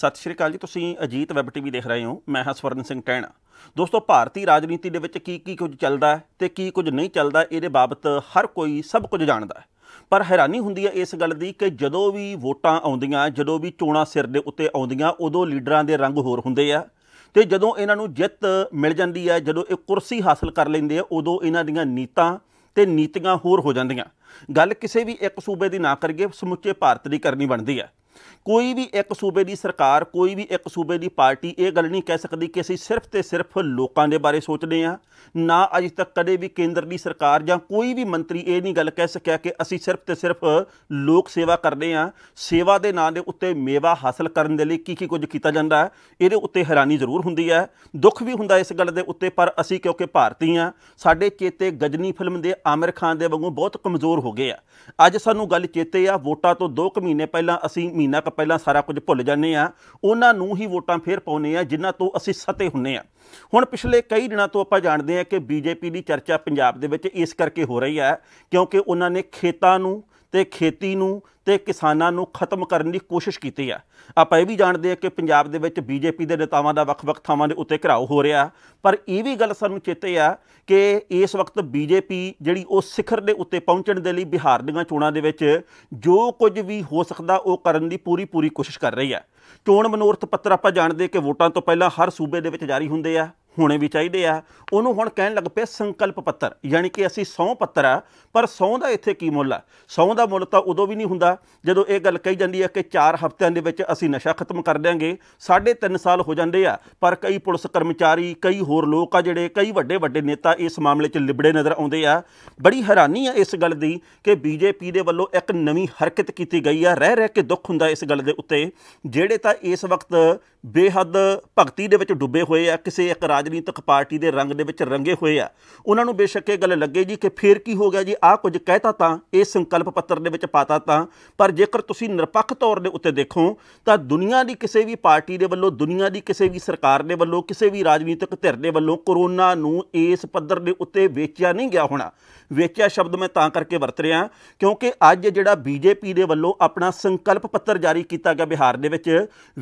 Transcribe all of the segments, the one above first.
ਸਤਿ ਸ਼੍ਰੀ ਅਕਾਲ ਜੀ ਤੁਸੀਂ ਅਜੀਤ ਵੈਬ ਟੀਵੀ ਦੇਖ ਰਹੇ ਹੋ ਮੈਂ ਹਾਂ ਸਵਰਨ ਸਿੰਘ ਟੈਣਾ ਦੋਸਤੋ ਭਾਰਤੀ ਰਾਜਨੀਤੀ ਦੇ ਵਿੱਚ ਕੀ ਕੀ ਕੁਝ ਚੱਲਦਾ ਹੈ ਤੇ ਕੀ ਕੁਝ ਨਹੀਂ ਚੱਲਦਾ ਇਹਦੇ ਬਾਬਤ ਹਰ ਕੋਈ ਸਭ ਕੁਝ ਜਾਣਦਾ ਹੈ ਪਰ ਹੈਰਾਨੀ ਹੁੰਦੀ ਹੈ ਇਸ ਗੱਲ ਦੀ ਕਿ ਜਦੋਂ ਵੀ ਵੋਟਾਂ ਆਉਂਦੀਆਂ ਜਦੋਂ ਵੀ ਚੋਣਾਂ ਸਿਰ ਦੇ ਉੱਤੇ ਆਉਂਦੀਆਂ ਉਦੋਂ ਲੀਡਰਾਂ ਦੇ ਰੰਗ ਹੋਰ ਹੁੰਦੇ ਆ ਤੇ ਜਦੋਂ ਇਹਨਾਂ ਨੂੰ ਜਿੱਤ ਮਿਲ ਜਾਂਦੀ ਹੈ ਜਦੋਂ ਇਹ ਕੁਰਸੀ ਹਾਸਲ ਕਰ ਲੈਂਦੇ ਆ ਉਦੋਂ ਇਹਨਾਂ ਦੀਆਂ ਨੀਤਾਂ ਤੇ ਨੀਤੀਆਂ ਹੋਰ ਹੋ ਜਾਂਦੀਆਂ ਗੱਲ ਕਿਸੇ ਵੀ ਇੱਕ ਸੂਬੇ ਦੀ ਨਾ ਕਰੀਏ ਸਮੁੱਚੇ ਭਾਰਤ ਦੀ ਕਰਨੀ ਬਣਦੀ ਹੈ ਕੋਈ ਵੀ ਇੱਕ ਸੂਬੇ ਦੀ ਸਰਕਾਰ ਕੋਈ ਵੀ ਇੱਕ ਸੂਬੇ ਦੀ ਪਾਰਟੀ ਇਹ ਗੱਲ ਨਹੀਂ ਕਹਿ ਸਕਦੀ ਕਿ ਅਸੀਂ ਸਿਰਫ ਤੇ ਸਿਰਫ ਲੋਕਾਂ ਦੇ ਬਾਰੇ ਸੋਚਦੇ ਆ ਨਾ ਅਜੇ ਤੱਕ ਕਦੇ ਵੀ ਕੇਂਦਰ ਦੀ ਸਰਕਾਰ ਜਾਂ ਕੋਈ ਵੀ ਮੰਤਰੀ ਇਹ ਨਹੀਂ ਗੱਲ ਕਹਿ ਸਕਿਆ ਕਿ ਅਸੀਂ ਸਿਰਫ ਤੇ ਸਿਰਫ ਲੋਕ ਸੇਵਾ ਕਰਦੇ ਆ ਸੇਵਾ ਦੇ ਨਾਂ ਦੇ ਉੱਤੇ ਮੇਵਾ ਹਾਸਲ ਕਰਨ ਦੇ ਲਈ ਕੀ ਕੀ ਕੁਝ ਕੀਤਾ ਜਾਂਦਾ ਹੈ ਇਹਦੇ ਉੱਤੇ ਹੈਰਾਨੀ ਜ਼ਰੂਰ ਹੁੰਦੀ ਹੈ ਦੁੱਖ ਵੀ ਹੁੰਦਾ ਇਸ ਗੱਲ ਦੇ ਉੱਤੇ ਪਰ ਅਸੀਂ ਕਿਉਂਕਿ ਭਾਰਤੀ ਆ ਸਾਡੇ ਚੇਤੇ ਗਜਨੀ ਫਿਲਮ ਦੇ ਆਮਿਰ ਖਾਨ ਦੇ ਵਾਂਗੂ ਬਹੁਤ ਕਮਜ਼ੋਰ ਹੋ ਗਏ ਆ ਅੱਜ ਸਾਨੂੰ ਗੱਲ ਚੇਤੇ ਆ ਵੋਟਾਂ ਤੋਂ 2 ਮਹੀਨੇ ਪਹਿਲਾਂ ਅਸੀਂ ਮਹੀਨਾ ਪਹਿਲਾਂ ਸਾਰਾ ਕੁਝ ਭੁੱਲ ਜਾਂਦੇ ਆ ਉਹਨਾਂ ਨੂੰ ਹੀ ਵੋਟਾਂ ਫੇਰ ਪਾਉਨੇ ਆ ਜਿਨ੍ਹਾਂ ਤੋਂ ਅਸੀਂ ਸਤੇ ਹੁੰਨੇ ਆ ਹੁਣ ਪਿਛਲੇ ਕਈ ਦਿਨਾਂ ਤੋਂ ਆਪਾਂ ਜਾਣਦੇ ਆ ਕਿ ਬੀਜੇਪੀ ਦੀ ਚਰਚਾ ਪੰਜਾਬ ਦੇ ਵਿੱਚ ਇਸ ਕਰਕੇ ਹੋ ਰਹੀ ਆ ਕਿਉਂਕਿ ਉਹਨਾਂ ਨੇ ਖੇਤਾਂ ਨੂੰ ਤੇ ਖੇਤੀ ਨੂੰ ਤੇ ਕਿਸਾਨਾਂ ਨੂੰ ਖਤਮ ਕਰਨ ਦੀ ਕੋਸ਼ਿਸ਼ ਕੀਤੀ ਆ ਆਪਾਂ ਇਹ ਵੀ ਜਾਣਦੇ ਆ ਕਿ ਪੰਜਾਬ ਦੇ ਵਿੱਚ ਬੀਜੇਪੀ ਦੇ ਨੇਤਾਵਾਂ ਦਾ ਵੱਖ-ਵੱਖ ਥਾਵਾਂ ਦੇ ਉੱਤੇ ਘਰਾਓ ਹੋ ਰਿਹਾ ਪਰ ਇਹ ਵੀ ਗੱਲ ਸਾਨੂੰ ਚੇਤੇ ਆ ਕਿ ਇਸ ਵਕਤ ਬੀਜੇਪੀ ਜਿਹੜੀ ਉਹ ਸਿਖਰ ਦੇ ਉੱਤੇ ਪਹੁੰਚਣ ਦੇ ਲਈ ਬਿਹਾਰ ਦੀਆਂ ਚੋਣਾਂ ਦੇ ਵਿੱਚ ਜੋ ਕੁਝ ਵੀ ਹੋ ਸਕਦਾ ਉਹ ਕਰਨ ਦੀ ਪੂਰੀ ਪੂਰੀ ਕੋਸ਼ਿਸ਼ ਕਰ ਰਹੀ ਆ ਚੋਣ ਮਨੋਰਥ ਪੱਤਰ ਆਪਾਂ ਜਾਣਦੇ ਕਿ ਵੋਟਾਂ ਤੋਂ ਪਹਿਲਾਂ ਹਰ ਸੂਬੇ ਦੇ ਵਿੱਚ ਜਾਰੀ ਹੁੰਦੇ ਆ ਹੋਣੇ ਵੀ ਚਾਹੀਦੇ ਆ ਉਹਨੂੰ ਹੁਣ ਕਹਿਣ ਲੱਗ ਪਿਆ ਸੰਕਲਪ ਪੱਤਰ ਯਾਨੀ ਕਿ ਅਸੀਂ ਸੌ ਪੱਤਰ ਆ ਪਰ ਸੌ ਦਾ ਇੱਥੇ ਕੀ ਮੁੱਲ ਆ ਸੌ ਦਾ ਮੁੱਲ ਤਾਂ ਉਦੋਂ ਵੀ ਨਹੀਂ ਹੁੰਦਾ ਜਦੋਂ ਇਹ ਗੱਲ ਕਹੀ ਜਾਂਦੀ ਹੈ ਕਿ 4 ਹਫ਼ਤਿਆਂ ਦੇ ਵਿੱਚ ਅਸੀਂ ਨਸ਼ਾ ਖਤਮ ਕਰ ਦੇਾਂਗੇ 3.5 ਸਾਲ ਹੋ ਜਾਂਦੇ ਆ ਪਰ ਕਈ ਪੁਲਿਸ ਕਰਮਚਾਰੀ ਕਈ ਹੋਰ ਲੋਕ ਆ ਜਿਹੜੇ ਕਈ ਵੱਡੇ ਵੱਡੇ ਨੇਤਾ ਇਸ ਮਾਮਲੇ 'ਚ ਲਿਬੜੇ ਨਜ਼ਰ ਆਉਂਦੇ ਆ ਬੜੀ ਹੈਰਾਨੀ ਆ ਇਸ ਗੱਲ ਦੀ ਕਿ ਬੀਜੇਪੀ ਦੇ ਵੱਲੋਂ ਇੱਕ ਨਵੀਂ ਹਰਕਤ ਕੀਤੀ ਗਈ ਆ ਰਹਿ ਰਹਿ ਕੇ ਦੁੱਖ ਹੁੰਦਾ ਇਸ ਗੱਲ ਦੇ ਉੱਤੇ ਜਿਹੜੇ ਤਾਂ ਇਸ ਵਕਤ ਬੇਹੱਦ ਭਗਤੀ ਦੇ ਵਿੱਚ ਡੁੱਬੇ ਹੋਏ ਆ ਕਿਸੇ ਇੱਕ ਰਾਜ ਰਾਜਨੀਤਿਕ ਪਾਰਟੀ ਦੇ ਰੰਗ ਦੇ ਵਿੱਚ ਰੰਗੇ ਹੋਏ ਆ ਉਹਨਾਂ ਨੂੰ ਬੇਸ਼ੱਕ ਇਹ ਗੱਲ ਲੱਗੇ ਜੀ ਕਿ ਫੇਰ ਕੀ ਹੋ ਗਿਆ ਜੀ ਆਹ ਕੁਝ ਕਹਿਤਾ ਤਾਂ ਇਹ ਸੰਕਲਪ ਪੱਤਰ ਦੇ ਵਿੱਚ ਪਾਤਾ ਤਾਂ ਪਰ ਜੇਕਰ ਤੁਸੀਂ ਨਿਰਪੱਖ ਤੌਰ ਦੇ ਉੱਤੇ ਦੇਖੋ ਤਾਂ ਦੁਨੀਆ ਦੀ ਕਿਸੇ ਵੀ ਪਾਰਟੀ ਦੇ ਵੱਲੋਂ ਦੁਨੀਆ ਦੀ ਕਿਸੇ ਵੀ ਸਰਕਾਰ ਦੇ ਵੱਲੋਂ ਕਿਸੇ ਵੀ ਰਾਜਨੀਤਿਕ ਧਿਰ ਦੇ ਵੱਲੋਂ ਕੋਰੋਨਾ ਨੂੰ ਇਸ ਪੱਧਰ ਦੇ ਉੱਤੇ ਵੇਚਿਆ ਨਹੀਂ ਗਿਆ ਹੋਣਾ ਵੇਚਿਆ ਸ਼ਬਦ ਮੈਂ ਤਾਂ ਕਰਕੇ ਵਰਤ ਰਿਹਾ ਕਿਉਂਕਿ ਅੱਜ ਜਿਹੜਾ ਬੀਜੇਪੀ ਦੇ ਵੱਲੋਂ ਆਪਣਾ ਸੰਕਲਪ ਪੱਤਰ ਜਾਰੀ ਕੀਤਾ ਗਿਆ ਬਿਹਾਰ ਦੇ ਵਿੱਚ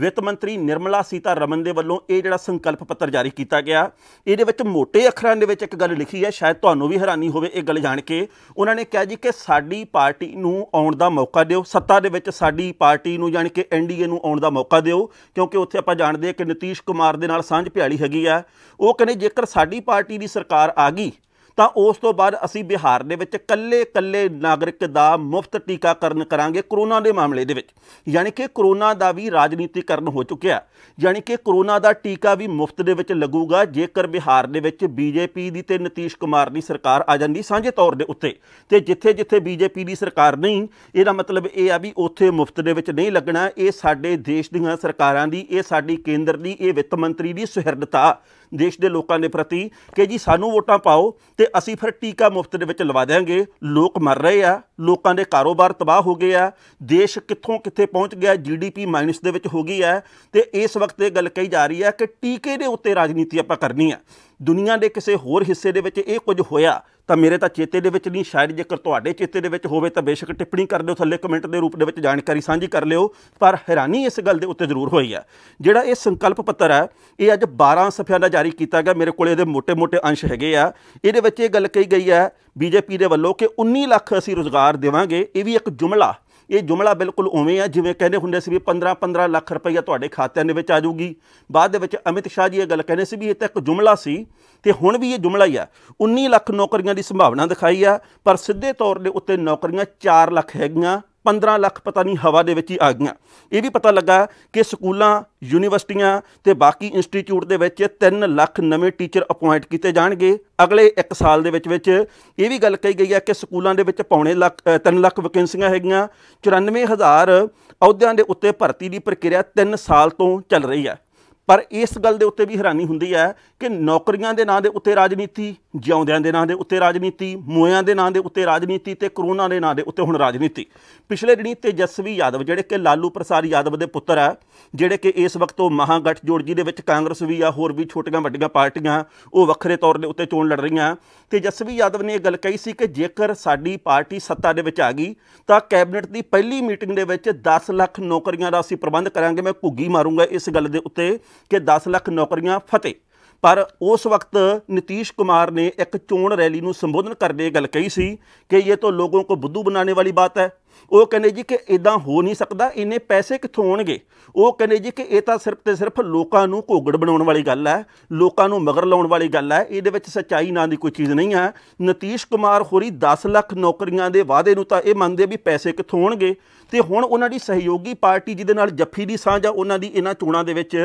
ਵਿੱਤ ਮੰਤਰੀ ਨਿਰਮਲਾ ਸੀਤਾ ਰਮਨ ਦੇ ਵੱਲੋਂ ਇਹ ਜਿਹੜਾ ਸੰਕਲਪ ਪੱਤਰ ਜਾਰੀ ਕੀਤਾ ਗਿਆ ਇਹਦੇ ਵਿੱਚ ਮੋٹے ਅੱਖਰਾਂ ਦੇ ਵਿੱਚ ਇੱਕ ਗੱਲ ਲਿਖੀ ਹੈ ਸ਼ਾਇਦ ਤੁਹਾਨੂੰ ਵੀ ਹੈਰਾਨੀ ਹੋਵੇ ਇਹ ਗੱਲ ਜਾਣ ਕੇ ਉਹਨਾਂ ਨੇ ਕਿਹਾ ਜੀ ਕਿ ਸਾਡੀ ਪਾਰਟੀ ਨੂੰ ਆਉਣ ਦਾ ਮੌਕਾ ਦਿਓ ਸੱਤਾ ਦੇ ਵਿੱਚ ਸਾਡੀ ਪਾਰਟੀ ਨੂੰ ਯਾਨੀ ਕਿ ਐਨਡੀਏ ਨੂੰ ਆਉਣ ਦਾ ਮੌਕਾ ਦਿਓ ਕਿਉਂਕਿ ਉੱਥੇ ਆਪਾਂ ਜਾਣਦੇ ਹਾਂ ਕਿ ਨਤੀਸ਼ ਕੁਮਾਰ ਦੇ ਨਾਲ ਸਾਂਝ ਭਿਆਲੀ ਹੈਗੀ ਆ ਉਹ ਕਹਿੰਦੇ ਜੇਕਰ ਸਾਡੀ ਪਾਰਟੀ ਦੀ ਸਰਕਾਰ ਆ ਗਈ ਤਾਂ ਉਸ ਤੋਂ ਬਾਅਦ ਅਸੀਂ ਬਿਹਾਰ ਦੇ ਵਿੱਚ ਕੱਲੇ-ਕੱਲੇ ਨਾਗਰਿਕ ਦਾ ਮੁਫਤ ਟੀਕਾਕਰਨ ਕਰਾਂਗੇ ਕਰੋਨਾ ਦੇ ਮਾਮਲੇ ਦੇ ਵਿੱਚ ਯਾਨੀ ਕਿ ਕਰੋਨਾ ਦਾ ਵੀ ਰਾਜਨੀਤੀਕਰਨ ਹੋ ਚੁੱਕਿਆ ਯਾਨੀ ਕਿ ਕਰੋਨਾ ਦਾ ਟੀਕਾ ਵੀ ਮੁਫਤ ਦੇ ਵਿੱਚ ਲੱਗੂਗਾ ਜੇਕਰ ਬਿਹਾਰ ਦੇ ਵਿੱਚ ਬੀਜੇਪੀ ਦੀ ਤੇ ਨਤੀਸ਼ ਕੁਮਾਰ ਦੀ ਸਰਕਾਰ ਆ ਜਾਂਦੀ ਸਾਂਝੇ ਤੌਰ ਦੇ ਉੱਤੇ ਤੇ ਜਿੱਥੇ-ਜਿੱਥੇ ਬੀਜੇਪੀ ਦੀ ਸਰਕਾਰ ਨਹੀਂ ਇਹਦਾ ਮਤਲਬ ਇਹ ਆ ਵੀ ਉੱਥੇ ਮੁਫਤ ਦੇ ਵਿੱਚ ਨਹੀਂ ਲੱਗਣਾ ਇਹ ਸਾਡੇ ਦੇਸ਼ ਦੀਆਂ ਸਰਕਾਰਾਂ ਦੀ ਇਹ ਸਾਡੀ ਕੇਂਦਰ ਦੀ ਇਹ ਵਿੱਤ ਮੰਤਰੀ ਦੀ ਸੁਹਿਰਦਤਾ ਦੇਸ਼ ਦੇ ਲੋਕਾਂ ਦੇ ਪ੍ਰਤੀ ਕਿ ਜੀ ਸਾਨੂੰ ਵੋਟਾਂ ਪਾਓ ਤੇ ਅਸੀਂ ਫਿਰ ਟੀਕਾ ਮੁਫਤ ਦੇ ਵਿੱਚ ਲਵਾ ਦੇਾਂਗੇ ਲੋਕ ਮਰ ਰਹੇ ਆ ਲੋਕਾਂ ਦੇ ਕਾਰੋਬਾਰ ਤਬਾਹ ਹੋ ਗਏ ਆ ਦੇਸ਼ ਕਿੱਥੋਂ ਕਿੱਥੇ ਪਹੁੰਚ ਗਿਆ ਜੀਡੀਪੀ ਮਾਈਨਸ ਦੇ ਵਿੱਚ ਹੋ ਗਈ ਆ ਤੇ ਇਸ ਵਕਤ ਇਹ ਗੱਲ ਕਹੀ ਜਾ ਰਹੀ ਆ ਕਿ ਟੀਕੇ ਦੇ ਉੱਤੇ ਰਾਜਨੀਤੀ ਆਪਾਂ ਕਰਨੀ ਆ ਦੁਨੀਆ ਦੇ ਕਿਸੇ ਹੋਰ ਹਿੱਸੇ ਦੇ ਵਿੱਚ ਇਹ ਕੁਝ ਹੋਇਆ ਤਾਂ ਮੇਰੇ ਤਾਂ ਚੇਤੇ ਦੇ ਵਿੱਚ ਨਹੀਂ ਸ਼ਾਇਦ ਜੇਕਰ ਤੁਹਾਡੇ ਚੇਤੇ ਦੇ ਵਿੱਚ ਹੋਵੇ ਤਾਂ ਬੇਸ਼ੱਕ ਟਿੱਪਣੀ ਕਰ ਦਿਓ ਥੱਲੇ ਕਮੈਂਟ ਦੇ ਰੂਪ ਦੇ ਵਿੱਚ ਜਾਣਕਾਰੀ ਸਾਂਝੀ ਕਰ ਲਿਓ ਪਰ ਹੈਰਾਨੀ ਇਸ ਗੱਲ ਦੇ ਉੱਤੇ ਜ਼ਰੂਰ ਹੋਈ ਹੈ ਜਿਹੜਾ ਇਹ ਸੰਕਲਪ ਪੱਤਰ ਹੈ ਇਹ ਅੱਜ 12 ਸਫਿਆਂ ਦਾ ਜਾਰੀ ਕੀਤਾ ਗਿਆ ਮੇਰੇ ਕੋਲ ਇਹਦੇ ਮੋٹے-ਮੋٹے ਅੰਸ਼ ਹੈਗੇ ਆ ਇਹਦੇ ਵਿੱਚ ਇਹ ਗੱਲ ਕਹੀ ਗਈ ਹੈ ਬੀਜੇਪੀ ਦੇ ਵੱਲੋਂ ਕਿ 19 ਲੱਖ ਅਸੀਂ ਰੋਜ਼ਗਾਰ ਦੇਵਾਂਗੇ ਇਹ ਵੀ ਇੱਕ ਜੁਮਲਾ ਇਹ ਜੁਮਲਾ ਬਿਲਕੁਲ ਉਵੇਂ ਆ ਜਿਵੇਂ ਕਹਿੰਦੇ ਹੁੰਦੇ ਸੀ ਵੀ 15 15 ਲੱਖ ਰੁਪਈਆ ਤੁਹਾਡੇ ਖਾਤਿਆਂ ਦੇ ਵਿੱਚ ਆ ਜਾਊਗੀ ਬਾਅਦ ਦੇ ਵਿੱਚ ਅਮਿਤ ਸ਼ਾਹ ਜੀ ਇਹ ਗੱਲ ਕਹਿੰਦੇ ਸੀ ਵੀ ਇਹ ਤਾਂ ਇੱਕ ਜੁਮਲਾ ਸੀ ਤੇ ਹੁਣ ਵੀ ਇਹ ਜੁਮਲਾ ਹੀ ਆ 19 ਲੱਖ ਨੌਕਰੀਆਂ ਦੀ ਸੰਭਾਵਨਾ ਦਿਖਾਈ ਆ ਪਰ ਸਿੱਧੇ ਤੌਰ ਦੇ ਉੱਤੇ ਨੌਕਰੀਆਂ 4 ਲੱਖ ਹੈਗੀਆਂ 15 ਲੱਖ ਪਤਾ ਨਹੀਂ ਹਵਾ ਦੇ ਵਿੱਚ ਹੀ ਆ ਗਈਆਂ ਇਹ ਵੀ ਪਤਾ ਲੱਗਾ ਕਿ ਸਕੂਲਾਂ ਯੂਨੀਵਰਸਿਟੀਆਂ ਤੇ ਬਾਕੀ ਇੰਸਟੀਚਿਊਟ ਦੇ ਵਿੱਚ 3 ਲੱਖ ਨਵੇਂ ਟੀਚਰ ਅਪਾਇੰਟ ਕੀਤੇ ਜਾਣਗੇ ਅਗਲੇ 1 ਸਾਲ ਦੇ ਵਿੱਚ ਵਿੱਚ ਇਹ ਵੀ ਗੱਲ ਕਹੀ ਗਈ ਹੈ ਕਿ ਸਕੂਲਾਂ ਦੇ ਵਿੱਚ ਪੌਣੇ ਲੱਖ 3 ਲੱਖ ਵੈਕੈਂਸੀਆਂ ਹੈਗੀਆਂ 94000 ਅਹੁਦਿਆਂ ਦੇ ਉੱਤੇ ਭਰਤੀ ਦੀ ਪ੍ਰਕਿਰਿਆ 3 ਸਾਲ ਤੋਂ ਚੱਲ ਰਹੀ ਹੈ ਪਰ ਇਸ ਗੱਲ ਦੇ ਉੱਤੇ ਵੀ ਹੈਰਾਨੀ ਹੁੰਦੀ ਹੈ ਕਿ ਨੌਕਰੀਆਂ ਦੇ ਨਾਂ ਦੇ ਉੱਤੇ ਰਾਜਨੀਤੀ ਜਿਉਂਦਿਆਂ ਦੇ ਨਾਂ ਦੇ ਉੱਤੇ ਰਾਜਨੀਤੀ ਮੋਇਆਂ ਦੇ ਨਾਂ ਦੇ ਉੱਤੇ ਰਾਜਨੀਤੀ ਤੇ ਕਰੋਨਾ ਦੇ ਨਾਂ ਦੇ ਉੱਤੇ ਹੁਣ ਰਾਜਨੀਤੀ ਪਿਛਲੇ ਦਿਨੀ ਤੇਜਸਵੀ ਯਾਦਵ ਜਿਹੜੇ ਕਿ ਲਾਲੂ ਪ੍ਰਸਾਦ ਯਾਦਵ ਦੇ ਪੁੱਤਰ ਆ ਜਿਹੜੇ ਕਿ ਇਸ ਵਕਤ ਉਹ ਮਹਾਗਠ ਜੋੜ ਜੀ ਦੇ ਵਿੱਚ ਕਾਂਗਰਸ ਵੀ ਆ ਹੋਰ ਵੀ ਛੋਟੀਆਂ ਵੱਡੀਆਂ ਪਾਰਟੀਆਂ ਉਹ ਵੱਖਰੇ ਤੌਰ ਦੇ ਉੱਤੇ ਚੋਣ ਲੜ ਰਹੀਆਂ ਤੇਜਸਵੀ ਯਾਦਵ ਨੇ ਇਹ ਗੱਲ ਕਹੀ ਸੀ ਕਿ ਜੇਕਰ ਸਾਡੀ ਪਾਰਟੀ ਸੱਤਾ ਦੇ ਵਿੱਚ ਆ ਗਈ ਤਾਂ ਕੈਬਨਿਟ ਦੀ ਪਹਿਲੀ ਮੀਟਿੰਗ ਦੇ ਵਿੱਚ 10 ਲੱਖ ਨੌਕਰੀਆਂ ਦਾ ਅਸੀਂ ਪ੍ਰਬੰਧ ਕਰਾਂਗੇ ਮੈਂ ਘੁੱਗੀ ਮਾਰੂੰਗਾ ਇਸ ਗੱਲ ਦੇ ਉੱਤੇ ਕਿ 10 ਲੱਖ ਨੌਕਰੀਆਂ ਫਤਿਹ ਪਰ ਉਸ ਵਕਤ ਨਿਤੀਸ਼ ਕੁਮਾਰ ਨੇ ਇੱਕ ਚੋਣ ਰੈਲੀ ਨੂੰ ਸੰਬੋਧਨ ਕਰਦੇ ਗੱਲ ਕਹੀ ਸੀ ਕਿ ਇਹ ਤਾਂ ਲੋਕਾਂ ਕੋ ਬੁੱਧੂ ਬਣਾਉਣ ਵਾਲੀ ਬਾਤ ਹੈ ਉਹ ਕਹਿੰਦੇ ਜੀ ਕਿ ਇਦਾਂ ਹੋ ਨਹੀਂ ਸਕਦਾ ਇੰਨੇ ਪੈਸੇ ਕਿੱਥੋਂ ਆਉਣਗੇ ਉਹ ਕਹਿੰਦੇ ਜੀ ਕਿ ਇਹ ਤਾਂ ਸਿਰਫ ਤੇ ਸਿਰਫ ਲੋਕਾਂ ਨੂੰ ਘੋਗੜ ਬਣਾਉਣ ਵਾਲੀ ਗੱਲ ਹੈ ਲੋਕਾਂ ਨੂੰ ਮਗਰ ਲਾਉਣ ਵਾਲੀ ਗੱਲ ਹੈ ਇਹਦੇ ਵਿੱਚ ਸੱਚਾਈ ਨਾਂ ਦੀ ਕੋਈ ਚੀਜ਼ ਨਹੀਂ ਹੈ ਨਤੀਸ਼ ਕੁਮਾਰ ਖੋਰੀ 10 ਲੱਖ ਨੌਕਰੀਆਂ ਦੇ ਵਾਅਦੇ ਨੂੰ ਤਾਂ ਇਹ ਮੰਨਦੇ ਵੀ ਪੈਸੇ ਕਿੱਥੋਂ ਆਉਣਗੇ ਤੇ ਹੁਣ ਉਹਨਾਂ ਦੀ ਸਹਿਯੋਗੀ ਪਾਰਟੀ ਜਿਹਦੇ ਨਾਲ ਜੱਫੀ ਦੀ ਸਾਂਝਾ ਉਹਨਾਂ ਦੀ ਇਹਨਾਂ ਚੋਣਾਂ ਦੇ ਵਿੱਚ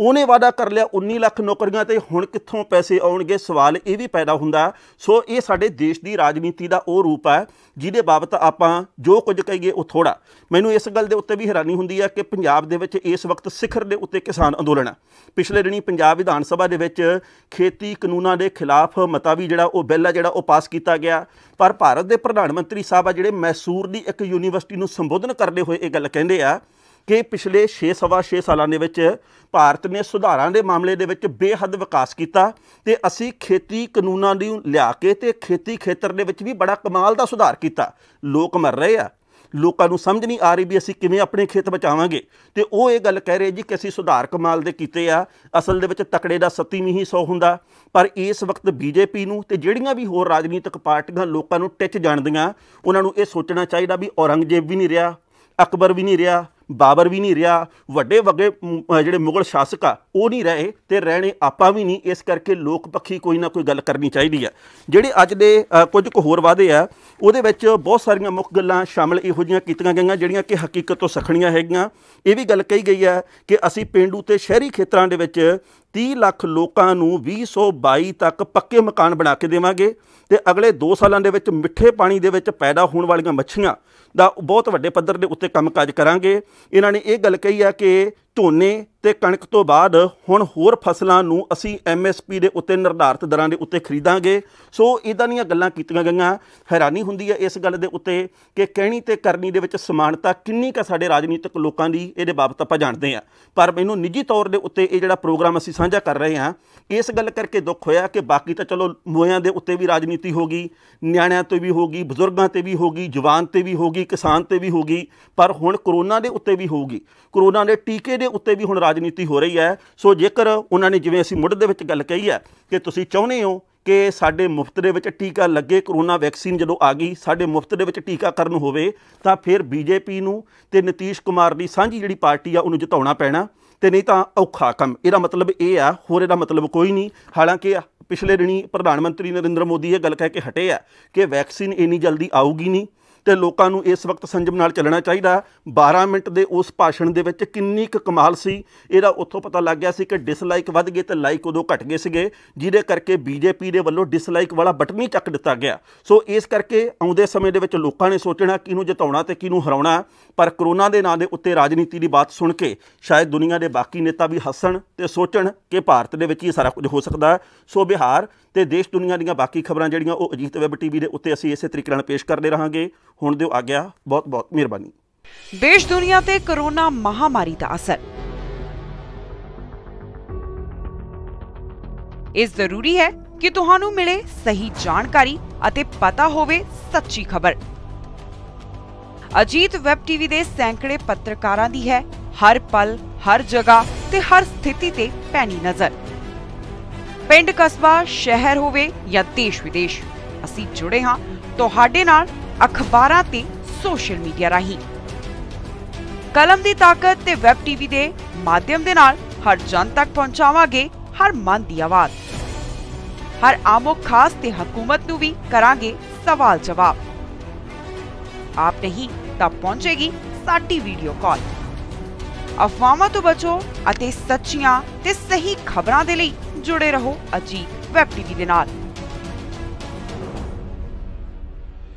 ਉਹਨੇ ਵਾਅਦਾ ਕਰ ਲਿਆ 19 ਲੱਖ ਨੌਕਰੀਆਂ ਤੇ ਹੁਣ ਕਿੱਥੋਂ ਪੈਸੇ ਆਉਣਗੇ ਸਵਾਲ ਇਹ ਵੀ ਪੈਦਾ ਹੁੰਦਾ ਸੋ ਇਹ ਸਾਡੇ ਦੇਸ਼ ਦੀ ਰਾਜਨੀਤੀ ਦਾ ਉਹ ਰੂਪ ਹੈ ਜਿਹਦੇ ਬਾਬਤ ਆਪਾਂ ਜੋ ਕੁਝ ਕਹੀਏ ਉਹ ਥੋੜਾ ਮੈਨੂੰ ਇਸ ਗੱਲ ਦੇ ਉੱਤੇ ਵੀ ਹੈਰਾਨੀ ਹੁੰਦੀ ਹੈ ਕਿ ਪੰਜਾਬ ਦੇ ਵਿੱਚ ਇਸ ਵਕਤ ਸਿਖਰ ਦੇ ਉੱਤੇ ਕਿਸਾਨ ਅੰਦੋਲਨ ਹੈ ਪਿਛਲੇ ਦਿਨੀ ਪੰਜਾਬ ਵਿਧਾਨ ਸਭਾ ਦੇ ਵਿੱਚ ਖੇਤੀ ਕਾਨੂੰਨਾਂ ਦੇ ਖਿਲਾਫ ਮਤਾ ਵੀ ਜਿਹੜਾ ਉਹ ਬਿੱਲ ਆ ਜਿਹੜਾ ਉਹ ਪਾਸ ਕੀਤਾ ਗਿਆ ਪਰ ਭਾਰਤ ਦੇ ਪ੍ਰਧਾਨ ਮੰਤਰੀ ਸਾਹਿਬ ਆ ਜਿਹੜੇ ਮੈਸੂਰ ਦੀ ਇੱਕ ਯੂਨੀਵਰਸਿਟੀ ਨੂੰ ਸੰਬੋਧਨ ਕਰਦੇ ਹੋਏ ਇਹ ਗੱਲ ਕਹਿੰਦੇ ਆ ਕਿ ਪਿਛਲੇ 6 ਸਵਾ 6 ਸਾਲਾਂ ਦੇ ਵਿੱਚ ਭਾਰਤ ਨੇ ਸੁਧਾਰਾਂ ਦੇ ਮਾਮਲੇ ਦੇ ਵਿੱਚ ਬੇਹੱਦ ਵਿਕਾਸ ਕੀਤਾ ਤੇ ਅਸੀਂ ਖੇਤੀ ਕਾਨੂੰਨਾਂ ਨੂੰ ਲਿਆ ਕੇ ਤੇ ਖੇਤੀ ਖੇਤਰ ਦੇ ਵਿੱਚ ਵੀ ਬੜਾ ਕਮਾਲ ਦਾ ਸੁਧਾਰ ਕੀਤਾ ਲੋਕ ਮਰ ਰਹੇ ਆ ਲੋਕਾਂ ਨੂੰ ਸਮਝ ਨਹੀਂ ਆ ਰਹੀ ਵੀ ਅਸੀਂ ਕਿਵੇਂ ਆਪਣੇ ਖੇਤ ਬਚਾਵਾਂਗੇ ਤੇ ਉਹ ਇਹ ਗੱਲ ਕਹਿ ਰਹੇ ਜੀ ਕਿ ਅਸੀਂ ਸੁਧਾਰ ਕਮਾਲ ਦੇ ਕੀਤੇ ਆ ਅਸਲ ਦੇ ਵਿੱਚ ਤਕੜੇ ਦਾ ਸਤੀਵੀਂ ਹੀ ਸੌ ਹੁੰਦਾ ਪਰ ਇਸ ਵਕਤ ਬੀਜੇਪੀ ਨੂੰ ਤੇ ਜਿਹੜੀਆਂ ਵੀ ਹੋਰ ਰਾਜਨੀਤਿਕ ਪਾਰਟੀਆਂ ਲੋਕਾਂ ਨੂੰ ਟਿੱਚ ਜਾਣਦੀਆਂ ਉਹਨਾਂ ਨੂੰ ਇਹ ਸੋਚਣਾ ਚਾਹੀਦਾ ਵੀ ਔਰੰਗਜ਼ੇਬ ਵੀ ਨਹੀਂ ਰਿਹਾ ਅਕਬਰ ਵੀ ਨਹੀਂ ਰਿਹਾ ਬਾਬਰ ਵੀ ਨਹੀਂ ਰਿਹਾ ਵੱਡੇ ਵੱਗੇ ਜਿਹੜੇ ਮੁਗਲ ਸ਼ਾਸਕ ਆ ਉਹ ਨਹੀਂ ਰਹੇ ਤੇ ਰਹਿਣੇ ਆਪਾਂ ਵੀ ਨਹੀਂ ਇਸ ਕਰਕੇ ਲੋਕ ਪੱਖੀ ਕੋਈ ਨਾ ਕੋਈ ਗੱਲ ਕਰਨੀ ਚਾਹੀਦੀ ਆ ਜਿਹੜੇ ਅੱਜ ਦੇ ਕੁਝ ਕੁ ਹੋਰ ਵਾਅਦੇ ਆ ਉਹਦੇ ਵਿੱਚ ਬਹੁਤ ਸਾਰੀਆਂ ਮੁੱਖ ਗੱਲਾਂ ਸ਼ਾਮਲ ਇਹੋ ਜੀਆਂ ਕੀਤੀਆਂ ਗਈਆਂ ਜਿਹੜੀਆਂ ਕਿ ਹਕੀਕਤ ਤੋਂ ਸਖਣੀਆਂ ਹੈਗੀਆਂ ਇਹ ਵੀ ਗੱਲ ਕਹੀ ਗਈ ਆ ਕਿ ਅਸੀਂ ਪਿੰਡੂ ਤੇ ਸ਼ਹਿਰੀ ਖੇਤਰਾਂ ਦੇ ਵਿੱਚ 30 ਲੱਖ ਲੋਕਾਂ ਨੂੰ 2022 ਤੱਕ ਪੱਕੇ ਮਕਾਨ ਬਣਾ ਕੇ ਦੇਵਾਂਗੇ ਤੇ ਅਗਲੇ 2 ਸਾਲਾਂ ਦੇ ਵਿੱਚ ਮਿੱਠੇ ਪਾਣੀ ਦੇ ਵਿੱਚ ਪੈਦਾ ਹੋਣ ਵਾਲੀਆਂ ਮੱਛੀਆਂ ਦਾ ਬਹੁਤ ਵੱਡੇ ਪੱਧਰ ਦੇ ਉੱਤੇ ਕੰਮਕਾਜ ਕਰਾਂਗੇ ਇਹਨਾਂ ਨੇ ਇਹ ਗੱਲ ਕਹੀ ਆ ਕਿ ਝੋਨੇ ਤੇ ਕਣਕ ਤੋਂ ਬਾਅਦ ਹੁਣ ਹੋਰ ਫਸਲਾਂ ਨੂੰ ਅਸੀਂ ਐਮਐਸਪੀ ਦੇ ਉੱਤੇ ਨਿਰਧਾਰਿਤ ਦਰਾਂ ਦੇ ਉੱਤੇ ਖਰੀਦਾਂਗੇ ਸੋ ਇਦਾਂ ਦੀਆਂ ਗੱਲਾਂ ਕੀਤੀਆਂ ਗਈਆਂ ਹੈਰਾਨੀ ਹੁੰਦੀ ਹੈ ਇਸ ਗੱਲ ਦੇ ਉੱਤੇ ਕਿ ਕਹਿਣੀ ਤੇ ਕਰਨੀ ਦੇ ਵਿੱਚ ਸਮਾਨਤਾ ਕਿੰਨੀ ਕ ਸਾਡੇ ਰਾਜਨੀਤਿਕ ਲੋਕਾਂ ਦੀ ਇਹਦੇ ਬਾਬਤ ਆਪਾਂ ਜਾਣਦੇ ਆ ਪਰ ਮੈਨੂੰ ਨਿੱਜੀ ਤੌਰ ਦੇ ਉੱਤੇ ਇਹ ਜਿਹੜਾ ਪ੍ਰੋਗਰਾਮ ਅਸੀਂ ਸਾਂਝਾ ਕਰ ਰਹੇ ਹਾਂ ਇਸ ਗੱਲ ਕਰਕੇ ਦੁੱਖ ਹੋਇਆ ਕਿ ਬਾਕੀ ਤਾਂ ਚਲੋ ਮੋਇਆਂ ਦੇ ਉੱਤੇ ਵੀ ਰਾਜਨੀਤੀ ਹੋਗੀ ਨਿਆਣਿਆਂ ਤੇ ਵੀ ਹੋਗੀ ਬਜ਼ੁਰਗਾਂ ਤੇ ਵੀ ਹੋਗੀ ਜਵਾਨ ਤੇ ਵੀ ਹੋਗੀ ਕਿਸਾਨ ਤੇ ਵੀ ਹੋਗੀ ਪਰ ਹੁਣ ਕਰੋਨਾ ਦੇ ਉੱਤੇ ਵੀ ਹੋਊਗੀ ਕਰੋਨਾ ਦੇ ਟੀਕੇ ਦੇ ਉੱਤੇ ਵੀ ਹੁਣ ਰਾਜਨੀਤੀ ਹੋ ਰਹੀ ਹੈ ਸੋ ਜੇਕਰ ਉਹਨਾਂ ਨੇ ਜਿਵੇਂ ਅਸੀਂ ਮੁੱਢ ਦੇ ਵਿੱਚ ਗੱਲ ਕਹੀ ਹੈ ਕਿ ਤੁਸੀਂ ਚਾਹੁੰਦੇ ਹੋ ਕਿ ਸਾਡੇ ਮੁਫਤ ਦੇ ਵਿੱਚ ਟੀਕਾ ਲੱਗੇ ਕਰੋਨਾ ਵੈਕਸੀਨ ਜਦੋਂ ਆ ਗਈ ਸਾਡੇ ਮੁਫਤ ਦੇ ਵਿੱਚ ਟੀਕਾਕਰਨ ਹੋਵੇ ਤਾਂ ਫਿਰ ਬੀਜੇਪੀ ਨੂੰ ਤੇ ਨਤੀਸ਼ ਕੁਮਾਰ ਦੀ ਸਾਂਝੀ ਜਿਹੜੀ ਪਾਰਟੀ ਆ ਉਹਨੂੰ ਜਿਤਾਉਣਾ ਪੈਣਾ ਤੇ ਨਹੀਂ ਤਾਂ ਔਖਾ ਕੰਮ ਇਹਦਾ ਮਤਲਬ ਇਹ ਆ ਹੋਰ ਇਹਦਾ ਮਤਲਬ ਕੋਈ ਨਹੀਂ ਹਾਲਾਂਕਿ ਪਿਛਲੇ ਦਿਨੀ ਪ੍ਰਧਾਨ ਮੰਤਰੀ ਨਰਿੰਦਰ ਮੋਦੀ ਇਹ ਗੱਲ ਕਹਿ ਕੇ ਹਟੇ ਆ ਕਿ ਵੈਕਸੀਨ ਇੰਨੀ ਜਲਦੀ ਆਊਗੀ ਨਹੀਂ ਤੇ ਲੋਕਾਂ ਨੂੰ ਇਸ ਵਕਤ ਸੰਜਮ ਨਾਲ ਚੱਲਣਾ ਚਾਹੀਦਾ 12 ਮਿੰਟ ਦੇ ਉਸ ਭਾਸ਼ਣ ਦੇ ਵਿੱਚ ਕਿੰਨੀ ਕੁ ਕਮਾਲ ਸੀ ਇਹਦਾ ਉੱਥੋਂ ਪਤਾ ਲੱਗ ਗਿਆ ਸੀ ਕਿ ਡਿਸਲਾਈਕ ਵੱਧ ਗਏ ਤੇ ਲਾਈਕ ਉਦੋਂ ਘਟ ਗਏ ਸੀਗੇ ਜਿਹਦੇ ਕਰਕੇ ਬੀਜੇਪੀ ਦੇ ਵੱਲੋਂ ਡਿਸਲਾਈਕ ਵਾਲਾ ਬਟਨ ਹੀ ਚੱਕ ਦਿੱਤਾ ਗਿਆ ਸੋ ਇਸ ਕਰਕੇ ਆਉਂਦੇ ਸਮੇਂ ਦੇ ਵਿੱਚ ਲੋਕਾਂ ਨੇ ਸੋਚਣਾ ਕਿਹਨੂੰ ਜਿਤਾਉਣਾ ਤੇ ਕਿਹਨੂੰ ਹਰਾਉਣਾ ਪਰ ਕਰੋਨਾ ਦੇ ਨਾਂ ਦੇ ਉੱਤੇ ਰਾਜਨੀਤੀ ਦੀ ਬਾਤ ਸੁਣ ਕੇ ਸ਼ਾਇਦ ਦੁਨੀਆ ਦੇ ਬਾਕੀ ਨੇਤਾ ਵੀ ਹੱਸਣ ਤੇ ਸੋਚਣ ਕਿ ਭਾਰਤ ਦੇ ਵਿੱਚ ਹੀ ਸਾਰਾ ਕੁਝ ਹੋ ਸਕਦਾ ਸੋ ਬਿਹਾਰ ਤੇ ਦੇਸ਼ ਦੁਨੀਆ ਦੀਆਂ ਬਾਕੀ ਖਬਰਾਂ ਜਿਹੜੀਆਂ ਉਹ ਅਜੀਤ ਵੈਬ ਟੀਵੀ ਦੇ ਉੱਤੇ ਅਸੀਂ ਇਸੇ ਤਰੀਕੇ ਨਾਲ ਪੇਸ਼ ਕਰਦੇ ਰਹਾਂਗੇ ਹੁਣ ਦਿਓ ਆਗਿਆ ਬਹੁਤ ਬਹੁਤ ਮਿਹਰਬਾਨੀ ਦੇਸ਼ ਦੁਨੀਆ ਤੇ ਕਰੋਨਾ ਮਹਾਮਾਰੀ ਦਾ ਅਸਰ ਇਸ ਜ਼ਰੂਰੀ ਹੈ ਕਿ ਤੁਹਾਨੂੰ ਮਿਲੇ ਸਹੀ ਜਾਣਕਾਰੀ ਅਤੇ ਪਤਾ ਹੋਵੇ ਸੱਚੀ ਖਬਰ ਅਜੀਤ ਵੈਬ ਟੀਵੀ ਦੇ ਸੈਂਕੜੇ ਪੱਤਰਕਾਰਾਂ ਦੀ ਹੈ ਹਰ ਪਲ ਹਰ ਜਗ੍ਹਾ ਤੇ ਹਰ ਸਥਿਤੀ ਤੇ ਪੈਣੀ ਨਜ਼ਰ ਪਿੰਡ ਕਸਬਾ ਸ਼ਹਿਰ ਹੋਵੇ ਜਾਂ ਦੇਸ਼ ਵਿਦੇਸ਼ ਅਸੀਂ ਜੁੜੇ ਹਾਂ ਤੁਹਾਡੇ ਨਾਲ ਅਖਬਾਰਾਂ ਤੇ ਸੋਸ਼ਲ ਮੀਡੀਆ ਰਾਹੀਂ ਕਲਮ ਦੀ ਤਾਕਤ ਤੇ ਵੈਬ ਟੀਵੀ ਦੇ ਮਾਧਿਅਮ ਦੇ ਨਾਲ ਹਰ ਜਨ ਤੱਕ ਪਹੁੰਚਾਵਾਂਗੇ ਹਰ ਮਨ ਦੀ ਆਵਾਜ਼ ਹਰ ਆਮੋ ਖਾਸ ਤੇ ਹਕੂਮਤ ਨੂੰ ਵੀ ਕਰਾਂਗੇ ਸਵਾਲ ਜਵਾਬ ਆਪ ਨਹੀਂ ਤਾਂ ਪਹੁੰਚੇਗੀ ਸਾਡੀ ਵੀਡੀਓ ਕਾਲ ਅਫਵਾਹਾਂ ਤੋਂ ਬਚੋ ਅਤੇ ਸੱਚੀਆਂ ਤੇ ਸਹੀ ਖਬਰਾਂ ਦੇ ਲਈ ਜੁੜੇ ਰਹੋ ਅਜੀਤ ਵੈਬ ਟੀਵੀ ਦੇ ਨਾਲ